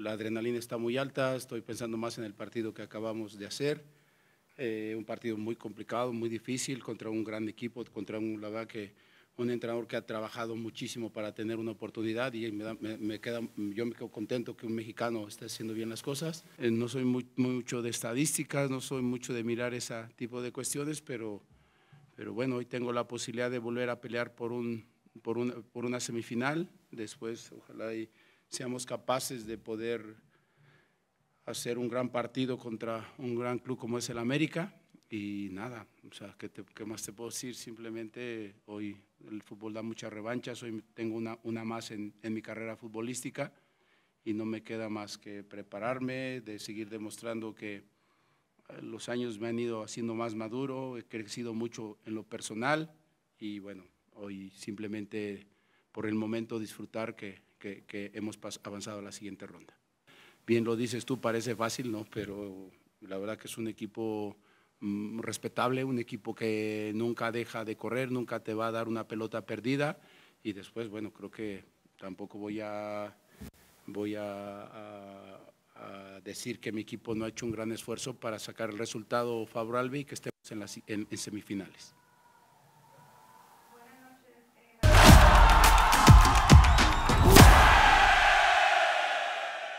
la adrenalina está muy alta, estoy pensando más en el partido que acabamos de hacer, eh, un partido muy complicado, muy difícil, contra un gran equipo, contra un, la verdad que un entrenador que ha trabajado muchísimo para tener una oportunidad y me, queda, yo me quedo contento que un mexicano esté haciendo bien las cosas. Eh, no soy muy, mucho de estadísticas, no soy mucho de mirar ese tipo de cuestiones, pero, pero bueno, hoy tengo la posibilidad de volver a pelear por, un, por, una por una semifinal, después ojalá y seamos capaces de poder hacer un gran partido contra un gran club como es el América. Y nada, o sea, ¿qué, qué más te puedo decir? Simplemente hoy el fútbol da muchas revanchas, hoy tengo una, una más en, en mi carrera futbolística y no me queda más que prepararme, de seguir demostrando que eh, los años me han ido haciendo más maduro, he crecido mucho en lo personal y bueno, hoy simplemente por el momento disfrutar que que, hemos avanzado a la siguiente ronda. Bien lo dices tú, parece fácil, ¿no? Pero la verdad que es un equipo mm, respetable, un equipo que nunca deja de correr, nunca te va a dar una pelota perdida y después, bueno, creo que tampoco voy a, voy a, decir que mi equipo no ha hecho un gran esfuerzo para sacar el resultado favorable y que estemos en semifinales.